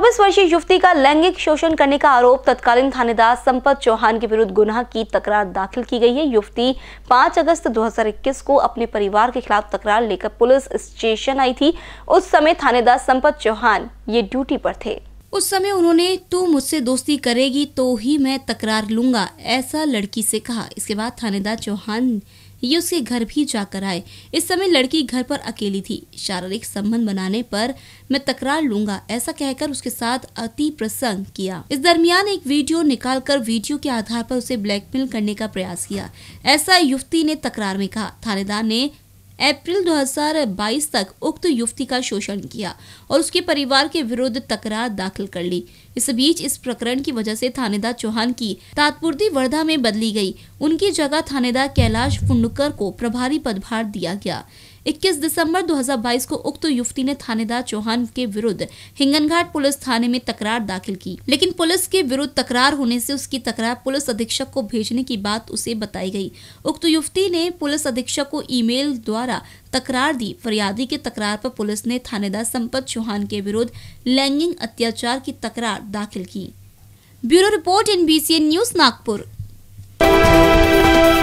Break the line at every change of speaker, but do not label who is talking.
24 वर्षीय युवती का लैंगिक शोषण करने का आरोप तत्कालीन थानेदार संपत चौहान के विरुद्ध गुनाह की तकरार दाखिल की गई है युवती 5 अगस्त 2021 को अपने परिवार के खिलाफ तकरार लेकर पुलिस स्टेशन आई थी उस समय थानेदार संपत चौहान ये ड्यूटी पर थे उस समय उन्होंने तू मुझसे दोस्ती करेगी तो ही मैं तकरार लूंगा ऐसा लड़की से कहा इसके बाद थानेदार चौहान ये उसके घर भी जाकर आए इस समय लड़की घर पर अकेली थी शारीरिक संबंध बनाने पर मैं तकरार लूंगा ऐसा कहकर उसके साथ अति प्रसंग किया इस दरमियान एक वीडियो निकालकर वीडियो के आधार पर उसे ब्लैकमेल करने का प्रयास किया ऐसा युवती ने तकरार में कहा थानेदार ने अप्रैल 2022 तक उक्त युवती का शोषण किया और उसके परिवार के विरुद्ध तकरार दाखिल कर ली इस बीच इस प्रकरण की वजह से थानेदार चौहान की तात्पुर्ति वर्धा में बदली गई उनकी जगह थानेदार कैलाश फुंडकर को प्रभारी पदभार दिया गया 21 दिसंबर 2022 को उक्त युवती ने थानेदार चौहान के विरुद्ध हिंगनघाट पुलिस थाने में तकरार दाखिल की लेकिन पुलिस के विरुद्ध तकरार होने से उसकी तकरार पुलिस अधीक्षक को भेजने की बात उसे बताई गई उक्त युवती ने पुलिस अधीक्षक को ईमेल द्वारा तकरार दी फरियादी के तकरार पर पुलिस ने थानेदार संपत चौहान के विरुद्ध लैंगिंग अत्याचार की तकरार दाखिल की bureau report N news Nagpur